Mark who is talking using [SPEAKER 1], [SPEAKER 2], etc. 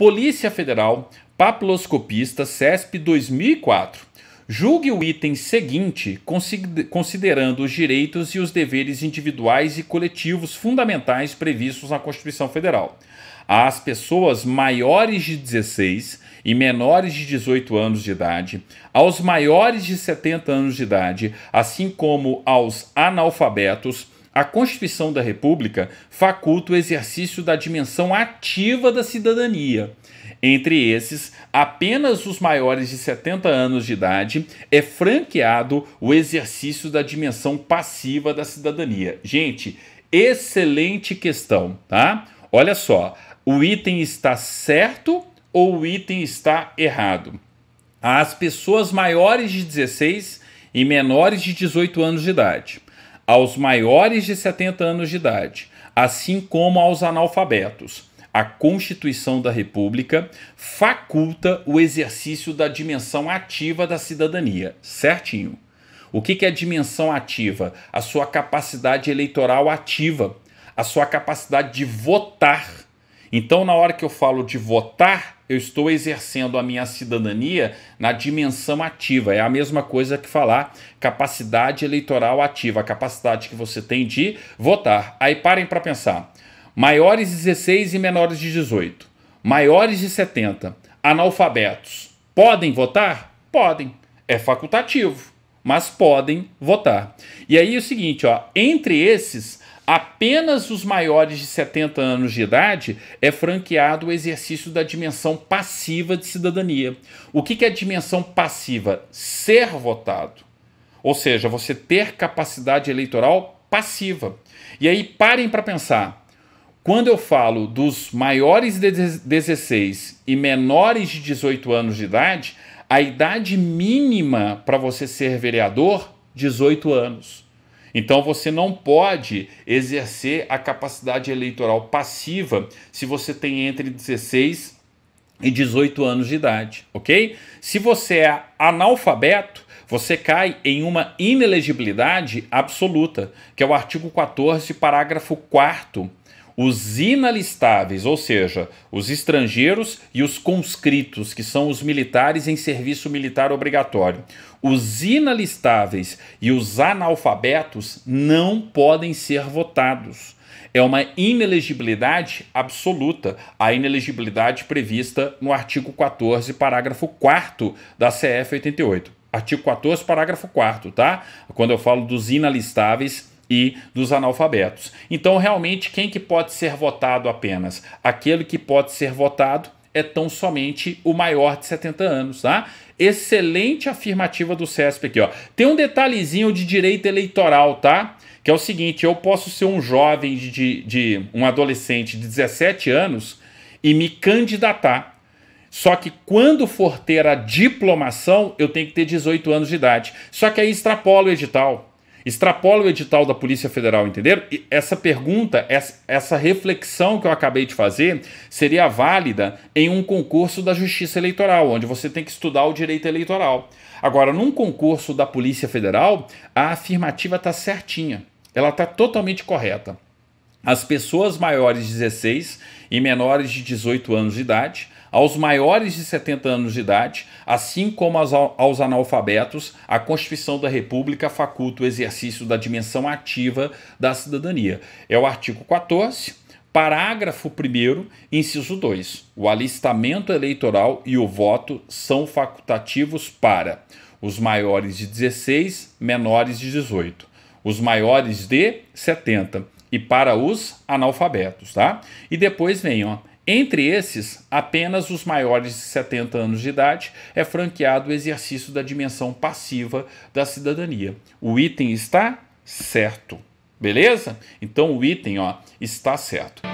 [SPEAKER 1] Polícia Federal, Papiloscopista, CESP 2004. Julgue o item seguinte, considerando os direitos e os deveres individuais e coletivos fundamentais previstos na Constituição Federal. Às pessoas maiores de 16 e menores de 18 anos de idade, aos maiores de 70 anos de idade, assim como aos analfabetos, a Constituição da República faculta o exercício da dimensão ativa da cidadania. Entre esses, apenas os maiores de 70 anos de idade é franqueado o exercício da dimensão passiva da cidadania. Gente, excelente questão, tá? Olha só, o item está certo ou o item está errado? As pessoas maiores de 16 e menores de 18 anos de idade aos maiores de 70 anos de idade, assim como aos analfabetos. A Constituição da República faculta o exercício da dimensão ativa da cidadania, certinho. O que, que é dimensão ativa? A sua capacidade eleitoral ativa, a sua capacidade de votar então, na hora que eu falo de votar, eu estou exercendo a minha cidadania na dimensão ativa. É a mesma coisa que falar capacidade eleitoral ativa, a capacidade que você tem de votar. Aí parem para pensar. Maiores de 16 e menores de 18, maiores de 70, analfabetos, podem votar? Podem. É facultativo, mas podem votar. E aí é o seguinte, ó, entre esses Apenas os maiores de 70 anos de idade é franqueado o exercício da dimensão passiva de cidadania. O que é a dimensão passiva? Ser votado. Ou seja, você ter capacidade eleitoral passiva. E aí parem para pensar. Quando eu falo dos maiores de 16 e menores de 18 anos de idade, a idade mínima para você ser vereador, 18 anos. Então você não pode exercer a capacidade eleitoral passiva se você tem entre 16 e 18 anos de idade, ok? Se você é analfabeto, você cai em uma inelegibilidade absoluta, que é o artigo 14, parágrafo 4 os inalistáveis, ou seja, os estrangeiros e os conscritos, que são os militares em serviço militar obrigatório. Os inalistáveis e os analfabetos não podem ser votados. É uma inelegibilidade absoluta, a inelegibilidade prevista no artigo 14, parágrafo 4 da CF 88. Artigo 14, parágrafo 4, tá? Quando eu falo dos inalistáveis, e dos analfabetos. Então, realmente, quem que pode ser votado apenas? Aquele que pode ser votado é tão somente o maior de 70 anos, tá? Excelente afirmativa do CESP aqui, ó. Tem um detalhezinho de direito eleitoral, tá? Que é o seguinte, eu posso ser um jovem de, de, de um adolescente de 17 anos e me candidatar. Só que quando for ter a diplomação, eu tenho que ter 18 anos de idade. Só que aí extrapola o edital. Extrapola o edital da Polícia Federal, entender? essa pergunta, essa reflexão que eu acabei de fazer, seria válida em um concurso da Justiça Eleitoral, onde você tem que estudar o direito eleitoral. Agora, num concurso da Polícia Federal, a afirmativa está certinha. Ela está totalmente correta. As pessoas maiores de 16 e menores de 18 anos de idade aos maiores de 70 anos de idade, assim como aos, analfabetos, a Constituição da República faculta o exercício da dimensão ativa da cidadania. É o artigo 14. Parágrafo 1, inciso 2. O alistamento eleitoral e o voto são facultativos para os maiores de 16, menores de 18, os maiores de 70 e para os analfabetos, tá? E depois vem, ó, entre esses, apenas os maiores de 70 anos de idade é franqueado o exercício da dimensão passiva da cidadania. O item está certo. Beleza? Então o item ó, está certo.